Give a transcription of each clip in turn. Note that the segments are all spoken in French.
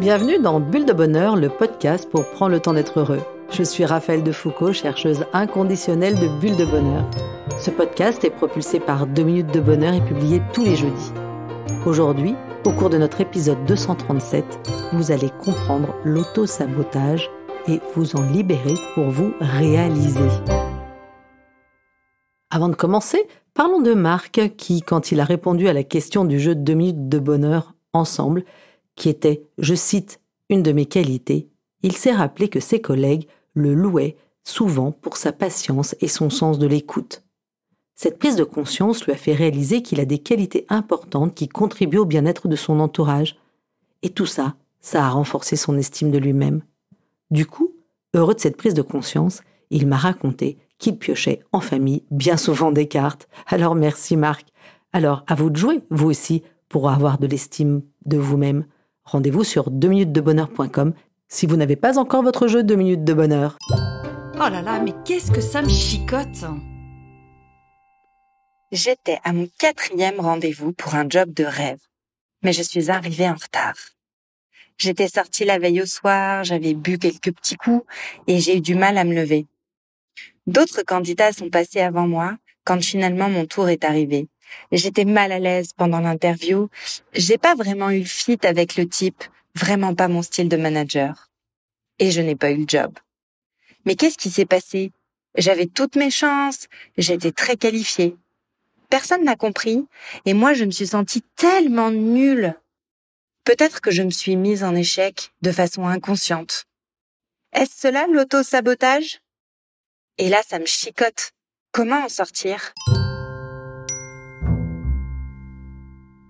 Bienvenue dans Bulle de Bonheur, le podcast pour prendre le temps d'être heureux. Je suis Raphaël Foucault, chercheuse inconditionnelle de Bulle de Bonheur. Ce podcast est propulsé par 2 minutes de bonheur et publié tous les jeudis. Aujourd'hui, au cours de notre épisode 237, vous allez comprendre l'auto-sabotage et vous en libérer pour vous réaliser. Avant de commencer, parlons de Marc qui, quand il a répondu à la question du jeu de 2 minutes de bonheur ensemble, qui était, je cite, une de mes qualités, il s'est rappelé que ses collègues le louaient souvent pour sa patience et son sens de l'écoute. Cette prise de conscience lui a fait réaliser qu'il a des qualités importantes qui contribuent au bien-être de son entourage. Et tout ça, ça a renforcé son estime de lui-même. Du coup, heureux de cette prise de conscience, il m'a raconté qu'il piochait en famille bien souvent des cartes. Alors merci Marc. Alors à vous de jouer, vous aussi, pour avoir de l'estime de vous-même. Rendez-vous sur 2minutesdebonheur.com si vous n'avez pas encore votre jeu 2 minutes de bonheur. Oh là là, mais qu'est-ce que ça me chicote J'étais à mon quatrième rendez-vous pour un job de rêve, mais je suis arrivée en retard. J'étais sortie la veille au soir, j'avais bu quelques petits coups et j'ai eu du mal à me lever. D'autres candidats sont passés avant moi quand finalement mon tour est arrivé. J'étais mal à l'aise pendant l'interview. J'ai pas vraiment eu le fit avec le type, vraiment pas mon style de manager. Et je n'ai pas eu le job. Mais qu'est-ce qui s'est passé J'avais toutes mes chances, j'étais très qualifiée. Personne n'a compris, et moi je me suis sentie tellement nulle. Peut-être que je me suis mise en échec de façon inconsciente. Est-ce cela l'auto-sabotage Et là, ça me chicote. Comment en sortir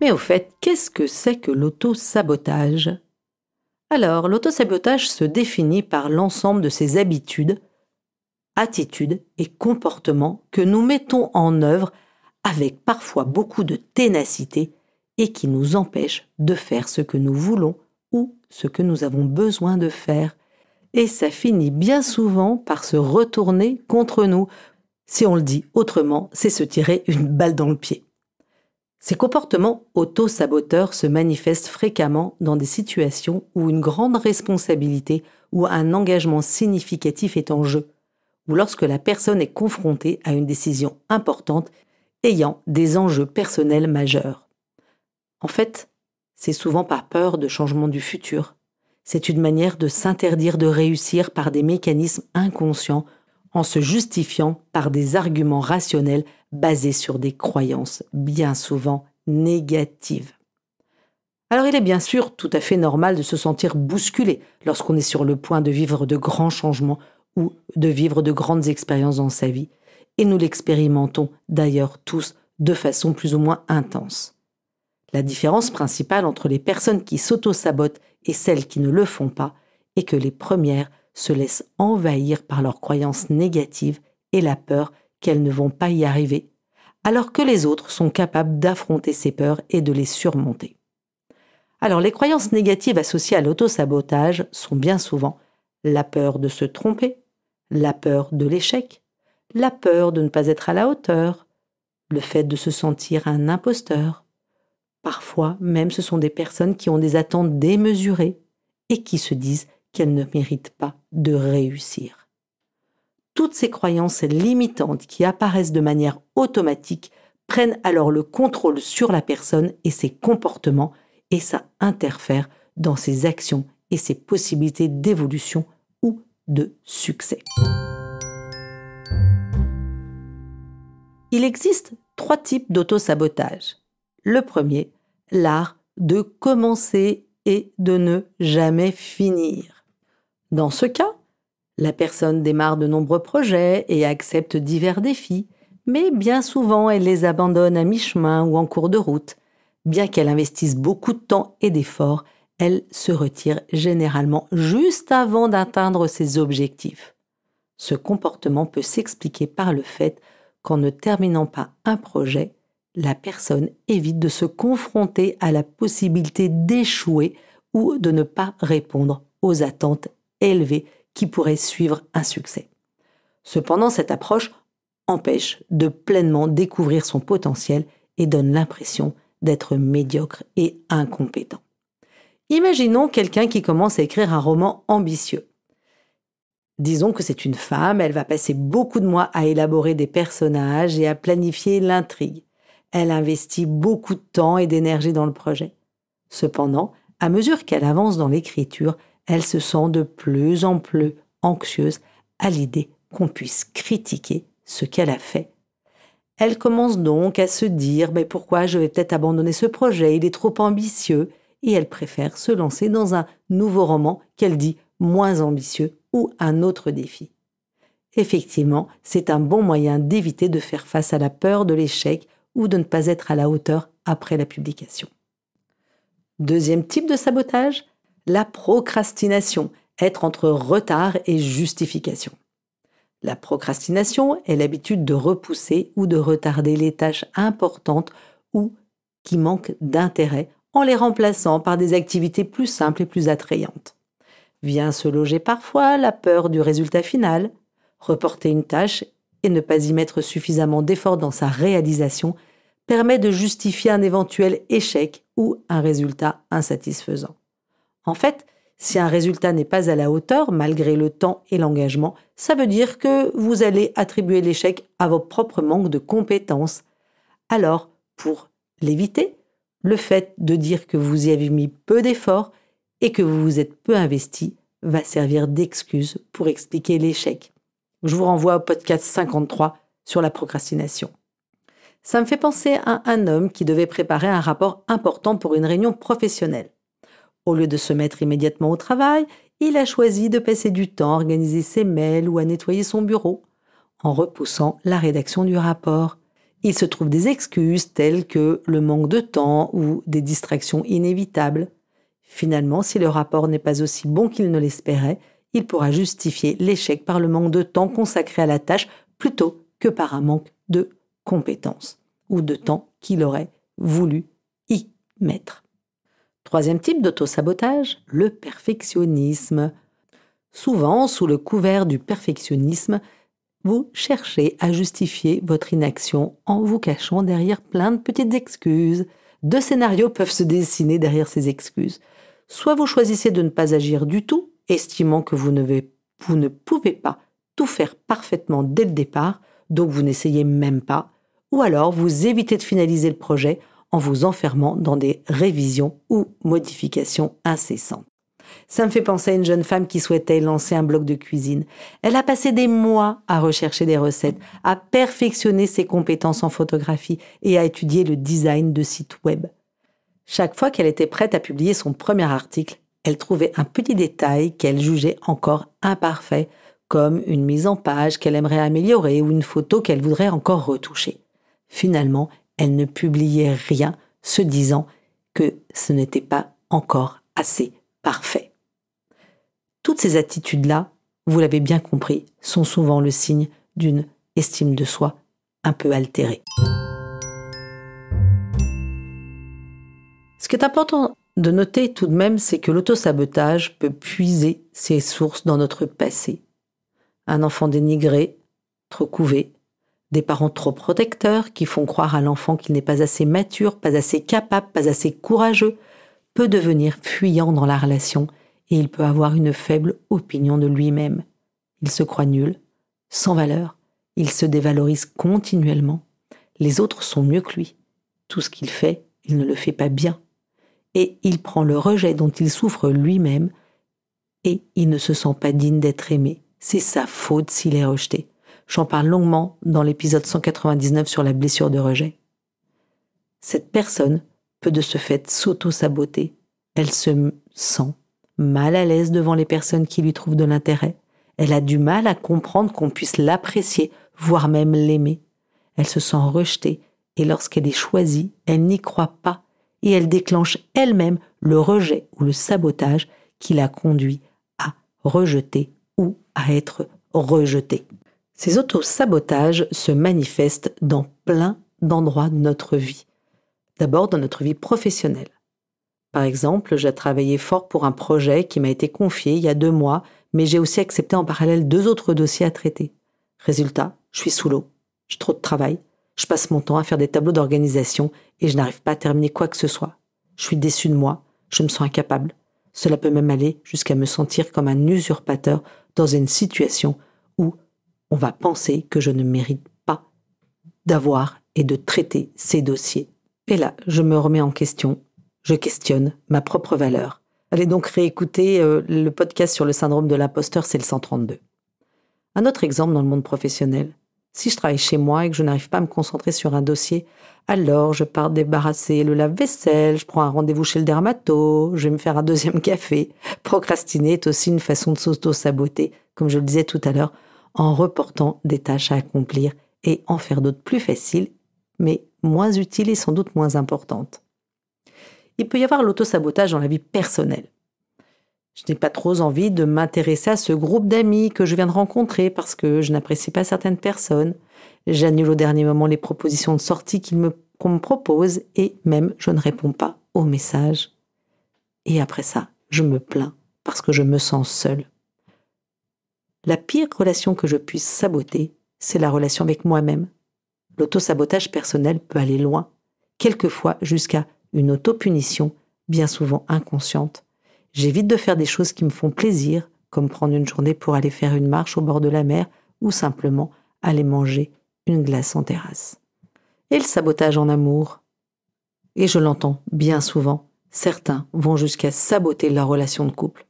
Mais au fait, qu'est-ce que c'est que l'auto-sabotage Alors, l'auto-sabotage se définit par l'ensemble de ces habitudes, attitudes et comportements que nous mettons en œuvre avec parfois beaucoup de ténacité et qui nous empêchent de faire ce que nous voulons ou ce que nous avons besoin de faire. Et ça finit bien souvent par se retourner contre nous. Si on le dit autrement, c'est se tirer une balle dans le pied. Ces comportements auto-saboteurs se manifestent fréquemment dans des situations où une grande responsabilité ou un engagement significatif est en jeu, ou lorsque la personne est confrontée à une décision importante ayant des enjeux personnels majeurs. En fait, c'est souvent par peur de changement du futur. C'est une manière de s'interdire de réussir par des mécanismes inconscients en se justifiant par des arguments rationnels basés sur des croyances bien souvent négatives. Alors il est bien sûr tout à fait normal de se sentir bousculé lorsqu'on est sur le point de vivre de grands changements ou de vivre de grandes expériences dans sa vie, et nous l'expérimentons d'ailleurs tous de façon plus ou moins intense. La différence principale entre les personnes qui s'auto-sabotent et celles qui ne le font pas est que les premières se laissent envahir par leurs croyances négatives et la peur qu'elles ne vont pas y arriver, alors que les autres sont capables d'affronter ces peurs et de les surmonter. Alors les croyances négatives associées à l'autosabotage sont bien souvent la peur de se tromper, la peur de l'échec, la peur de ne pas être à la hauteur, le fait de se sentir un imposteur. Parfois même ce sont des personnes qui ont des attentes démesurées et qui se disent qu'elle ne mérite pas de réussir. Toutes ces croyances limitantes qui apparaissent de manière automatique prennent alors le contrôle sur la personne et ses comportements et ça interfère dans ses actions et ses possibilités d'évolution ou de succès. Il existe trois types d'autosabotage. Le premier, l'art de commencer et de ne jamais finir. Dans ce cas, la personne démarre de nombreux projets et accepte divers défis, mais bien souvent elle les abandonne à mi-chemin ou en cours de route. Bien qu'elle investisse beaucoup de temps et d'efforts, elle se retire généralement juste avant d'atteindre ses objectifs. Ce comportement peut s'expliquer par le fait qu'en ne terminant pas un projet, la personne évite de se confronter à la possibilité d'échouer ou de ne pas répondre aux attentes élevé qui pourrait suivre un succès. Cependant, cette approche empêche de pleinement découvrir son potentiel et donne l'impression d'être médiocre et incompétent. Imaginons quelqu'un qui commence à écrire un roman ambitieux. Disons que c'est une femme, elle va passer beaucoup de mois à élaborer des personnages et à planifier l'intrigue. Elle investit beaucoup de temps et d'énergie dans le projet. Cependant, à mesure qu'elle avance dans l'écriture, elle se sent de plus en plus anxieuse à l'idée qu'on puisse critiquer ce qu'elle a fait. Elle commence donc à se dire mais pourquoi je vais peut-être abandonner ce projet, il est trop ambitieux, et elle préfère se lancer dans un nouveau roman qu'elle dit moins ambitieux ou un autre défi. Effectivement, c'est un bon moyen d'éviter de faire face à la peur de l'échec ou de ne pas être à la hauteur après la publication. Deuxième type de sabotage, la procrastination, être entre retard et justification. La procrastination est l'habitude de repousser ou de retarder les tâches importantes ou qui manquent d'intérêt en les remplaçant par des activités plus simples et plus attrayantes. Vient se loger parfois la peur du résultat final, reporter une tâche et ne pas y mettre suffisamment d'efforts dans sa réalisation permet de justifier un éventuel échec ou un résultat insatisfaisant. En fait, si un résultat n'est pas à la hauteur, malgré le temps et l'engagement, ça veut dire que vous allez attribuer l'échec à vos propres manques de compétences. Alors, pour l'éviter, le fait de dire que vous y avez mis peu d'efforts et que vous vous êtes peu investi va servir d'excuse pour expliquer l'échec. Je vous renvoie au podcast 53 sur la procrastination. Ça me fait penser à un homme qui devait préparer un rapport important pour une réunion professionnelle. Au lieu de se mettre immédiatement au travail, il a choisi de passer du temps à organiser ses mails ou à nettoyer son bureau, en repoussant la rédaction du rapport. Il se trouve des excuses telles que le manque de temps ou des distractions inévitables. Finalement, si le rapport n'est pas aussi bon qu'il ne l'espérait, il pourra justifier l'échec par le manque de temps consacré à la tâche plutôt que par un manque de compétences ou de temps qu'il aurait voulu y mettre. Troisième type d'autosabotage, le perfectionnisme. Souvent, sous le couvert du perfectionnisme, vous cherchez à justifier votre inaction en vous cachant derrière plein de petites excuses. Deux scénarios peuvent se dessiner derrière ces excuses. Soit vous choisissez de ne pas agir du tout, estimant que vous ne, vous ne pouvez pas tout faire parfaitement dès le départ, donc vous n'essayez même pas, ou alors vous évitez de finaliser le projet en vous enfermant dans des révisions ou modifications incessantes. Ça me fait penser à une jeune femme qui souhaitait lancer un blog de cuisine. Elle a passé des mois à rechercher des recettes, à perfectionner ses compétences en photographie et à étudier le design de sites web. Chaque fois qu'elle était prête à publier son premier article, elle trouvait un petit détail qu'elle jugeait encore imparfait, comme une mise en page qu'elle aimerait améliorer ou une photo qu'elle voudrait encore retoucher. Finalement, elle ne publiait rien, se disant que ce n'était pas encore assez parfait. Toutes ces attitudes-là, vous l'avez bien compris, sont souvent le signe d'une estime de soi un peu altérée. Ce qui est important de noter tout de même, c'est que l'autosabotage peut puiser ses sources dans notre passé. Un enfant dénigré, trop couvé, des parents trop protecteurs qui font croire à l'enfant qu'il n'est pas assez mature, pas assez capable, pas assez courageux, peut devenir fuyant dans la relation et il peut avoir une faible opinion de lui-même. Il se croit nul, sans valeur, il se dévalorise continuellement. Les autres sont mieux que lui. Tout ce qu'il fait, il ne le fait pas bien. Et il prend le rejet dont il souffre lui-même et il ne se sent pas digne d'être aimé. C'est sa faute s'il est rejeté. J'en parle longuement dans l'épisode 199 sur la blessure de rejet. Cette personne peut de ce fait s'auto-saboter. Elle se sent mal à l'aise devant les personnes qui lui trouvent de l'intérêt. Elle a du mal à comprendre qu'on puisse l'apprécier, voire même l'aimer. Elle se sent rejetée et lorsqu'elle est choisie, elle n'y croit pas et elle déclenche elle-même le rejet ou le sabotage qui la conduit à rejeter ou à être rejetée. Ces autosabotages se manifestent dans plein d'endroits de notre vie. D'abord dans notre vie professionnelle. Par exemple, j'ai travaillé fort pour un projet qui m'a été confié il y a deux mois, mais j'ai aussi accepté en parallèle deux autres dossiers à traiter. Résultat, je suis sous l'eau, j'ai trop de travail, je passe mon temps à faire des tableaux d'organisation et je n'arrive pas à terminer quoi que ce soit. Je suis déçu de moi, je me sens incapable. Cela peut même aller jusqu'à me sentir comme un usurpateur dans une situation où on va penser que je ne mérite pas d'avoir et de traiter ces dossiers. Et là, je me remets en question, je questionne ma propre valeur. Allez donc réécouter euh, le podcast sur le syndrome de l'imposteur, c'est le 132. Un autre exemple dans le monde professionnel. Si je travaille chez moi et que je n'arrive pas à me concentrer sur un dossier, alors je pars débarrasser le lave-vaisselle, je prends un rendez-vous chez le dermato, je vais me faire un deuxième café. Procrastiner est aussi une façon de s'auto-saboter, comme je le disais tout à l'heure, en reportant des tâches à accomplir et en faire d'autres plus faciles, mais moins utiles et sans doute moins importantes. Il peut y avoir l'autosabotage dans la vie personnelle. Je n'ai pas trop envie de m'intéresser à ce groupe d'amis que je viens de rencontrer parce que je n'apprécie pas certaines personnes. J'annule au dernier moment les propositions de sortie qu'on me, propose et même je ne réponds pas aux messages. Et après ça, je me plains parce que je me sens seule. La pire relation que je puisse saboter, c'est la relation avec moi-même. L'autosabotage personnel peut aller loin, quelquefois jusqu'à une autopunition, bien souvent inconsciente. J'évite de faire des choses qui me font plaisir, comme prendre une journée pour aller faire une marche au bord de la mer ou simplement aller manger une glace en terrasse. Et le sabotage en amour Et je l'entends bien souvent, certains vont jusqu'à saboter leur relation de couple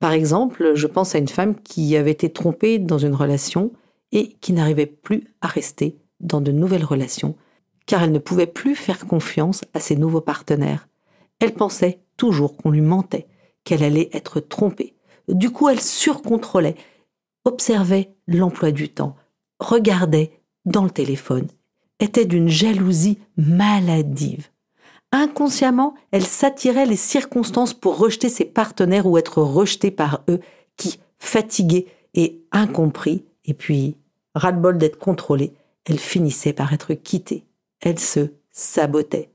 par exemple, je pense à une femme qui avait été trompée dans une relation et qui n'arrivait plus à rester dans de nouvelles relations, car elle ne pouvait plus faire confiance à ses nouveaux partenaires. Elle pensait toujours qu'on lui mentait, qu'elle allait être trompée. Du coup, elle surcontrôlait, observait l'emploi du temps, regardait dans le téléphone, était d'une jalousie maladive inconsciemment, elle s'attirait les circonstances pour rejeter ses partenaires ou être rejetée par eux, qui, fatiguée et incompris, et puis ras-le-bol d'être contrôlée, elle finissait par être quittée. Elle se sabotait.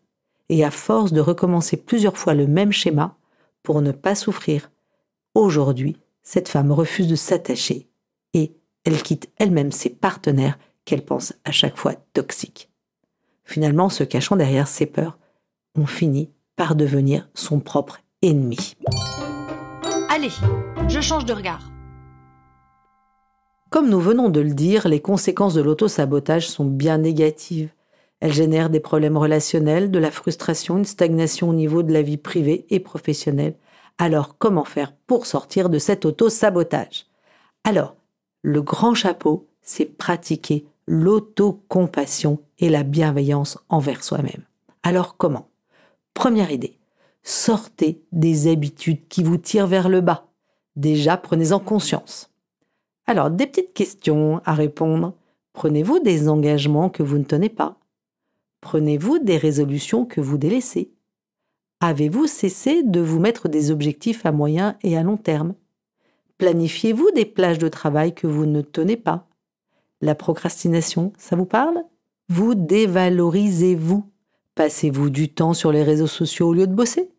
Et à force de recommencer plusieurs fois le même schéma, pour ne pas souffrir, aujourd'hui, cette femme refuse de s'attacher et elle quitte elle-même ses partenaires qu'elle pense à chaque fois toxiques. Finalement, se cachant derrière ses peurs, on finit par devenir son propre ennemi. Allez, je change de regard. Comme nous venons de le dire, les conséquences de l'autosabotage sont bien négatives. Elles génèrent des problèmes relationnels, de la frustration, une stagnation au niveau de la vie privée et professionnelle. Alors, comment faire pour sortir de cet auto-sabotage Alors, le grand chapeau, c'est pratiquer l'autocompassion et la bienveillance envers soi-même. Alors, comment Première idée, sortez des habitudes qui vous tirent vers le bas. Déjà, prenez-en conscience. Alors, des petites questions à répondre. Prenez-vous des engagements que vous ne tenez pas Prenez-vous des résolutions que vous délaissez Avez-vous cessé de vous mettre des objectifs à moyen et à long terme Planifiez-vous des plages de travail que vous ne tenez pas La procrastination, ça vous parle Vous dévalorisez-vous Passez-vous du temps sur les réseaux sociaux au lieu de bosser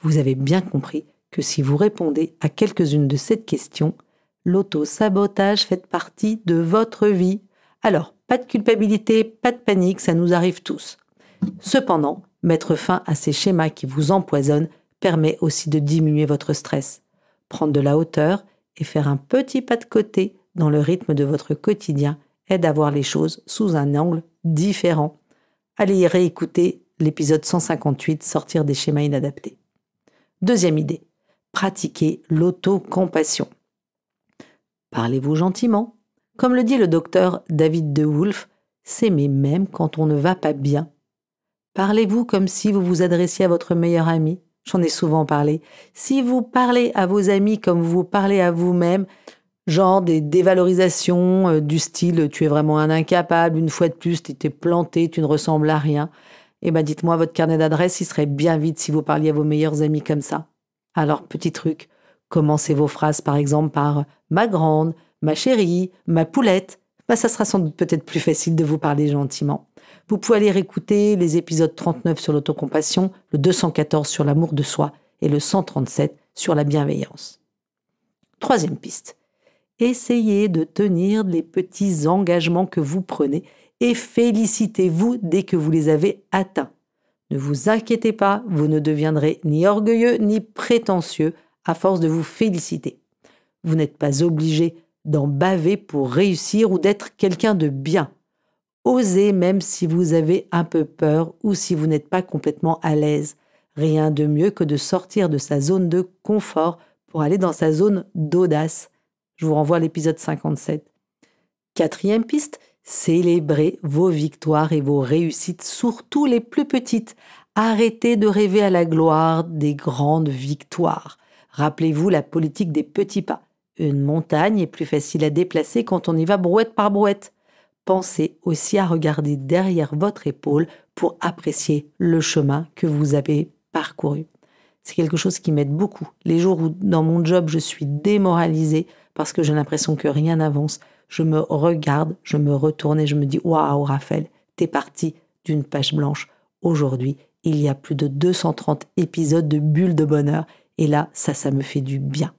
Vous avez bien compris que si vous répondez à quelques-unes de ces questions, l'auto-sabotage fait partie de votre vie. Alors, pas de culpabilité, pas de panique, ça nous arrive tous. Cependant, mettre fin à ces schémas qui vous empoisonnent permet aussi de diminuer votre stress, prendre de la hauteur et faire un petit pas de côté dans le rythme de votre quotidien aide à voir les choses sous un angle différent allez réécouter l'épisode 158, sortir des schémas inadaptés. Deuxième idée, pratiquez l'autocompassion. Parlez-vous gentiment. Comme le dit le docteur David De Wolf, s'aimer même quand on ne va pas bien. Parlez-vous comme si vous vous adressiez à votre meilleur ami. J'en ai souvent parlé. Si vous parlez à vos amis comme vous parlez à vous-même, genre des dévalorisations euh, du style tu es vraiment un incapable, une fois de plus, tu étais planté, tu ne ressembles à rien. Eh ben, dites-moi votre carnet d'adresse, il serait bien vite si vous parliez à vos meilleurs amis comme ça. Alors, petit truc, commencez vos phrases par exemple par ma grande, ma chérie, ma poulette. Ben, ça sera sans doute peut-être plus facile de vous parler gentiment. Vous pouvez aller écouter les épisodes 39 sur l'autocompassion, le 214 sur l'amour de soi et le 137 sur la bienveillance. Troisième piste, Essayez de tenir les petits engagements que vous prenez et félicitez-vous dès que vous les avez atteints. Ne vous inquiétez pas, vous ne deviendrez ni orgueilleux ni prétentieux à force de vous féliciter. Vous n'êtes pas obligé d'en baver pour réussir ou d'être quelqu'un de bien. Osez même si vous avez un peu peur ou si vous n'êtes pas complètement à l'aise. Rien de mieux que de sortir de sa zone de confort pour aller dans sa zone d'audace. Je vous renvoie à l'épisode 57. Quatrième piste, célébrez vos victoires et vos réussites, surtout les plus petites. Arrêtez de rêver à la gloire des grandes victoires. Rappelez-vous la politique des petits pas. Une montagne est plus facile à déplacer quand on y va brouette par brouette. Pensez aussi à regarder derrière votre épaule pour apprécier le chemin que vous avez parcouru. C'est quelque chose qui m'aide beaucoup. Les jours où dans mon job je suis démoralisée, parce que j'ai l'impression que rien n'avance. Je me regarde, je me retourne et je me dis Waouh, Raphaël, t'es parti d'une page blanche. Aujourd'hui, il y a plus de 230 épisodes de Bulles de Bonheur et là, ça, ça me fait du bien.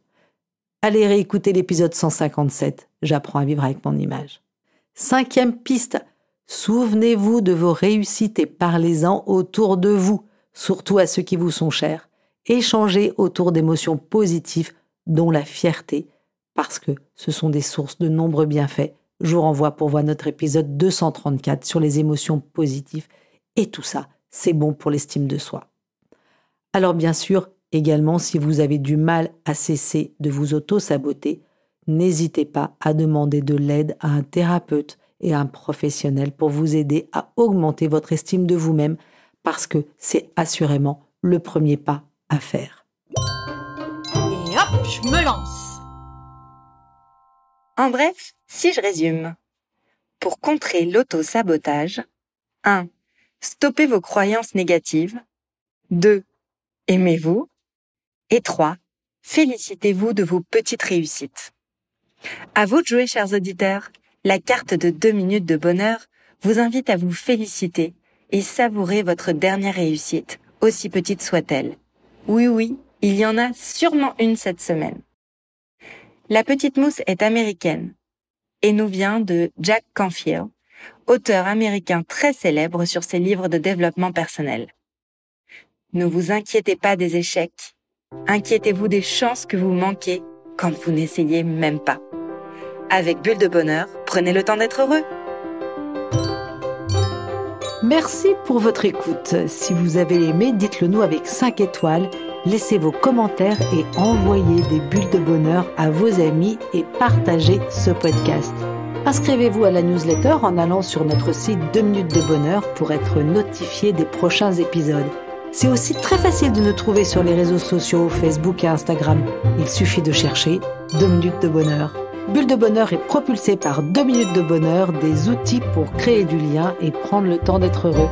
Allez réécouter l'épisode 157, J'apprends à vivre avec mon image. Cinquième piste, souvenez-vous de vos réussites et parlez-en autour de vous, surtout à ceux qui vous sont chers. Échangez autour d'émotions positives, dont la fierté, parce que ce sont des sources de nombreux bienfaits. Je vous renvoie pour voir notre épisode 234 sur les émotions positives. Et tout ça, c'est bon pour l'estime de soi. Alors bien sûr, également, si vous avez du mal à cesser de vous auto-saboter, n'hésitez pas à demander de l'aide à un thérapeute et à un professionnel pour vous aider à augmenter votre estime de vous-même, parce que c'est assurément le premier pas à faire. Et hop, je me lance en bref, si je résume, pour contrer l'auto-sabotage, 1. Stoppez vos croyances négatives. 2. Aimez-vous. Et 3. Félicitez-vous de vos petites réussites. À vous de jouer, chers auditeurs. La carte de 2 minutes de bonheur vous invite à vous féliciter et savourer votre dernière réussite, aussi petite soit-elle. Oui, oui, il y en a sûrement une cette semaine. La petite mousse est américaine et nous vient de Jack Canfield, auteur américain très célèbre sur ses livres de développement personnel. Ne vous inquiétez pas des échecs, inquiétez-vous des chances que vous manquez quand vous n'essayez même pas. Avec Bulle de Bonheur, prenez le temps d'être heureux. Merci pour votre écoute. Si vous avez aimé, dites-le nous avec 5 étoiles Laissez vos commentaires et envoyez des bulles de bonheur à vos amis et partagez ce podcast. Inscrivez-vous à la newsletter en allant sur notre site 2 minutes de bonheur pour être notifié des prochains épisodes. C'est aussi très facile de nous trouver sur les réseaux sociaux, Facebook et Instagram. Il suffit de chercher 2 minutes de bonheur. Bulle de bonheur est propulsée par 2 minutes de bonheur, des outils pour créer du lien et prendre le temps d'être heureux.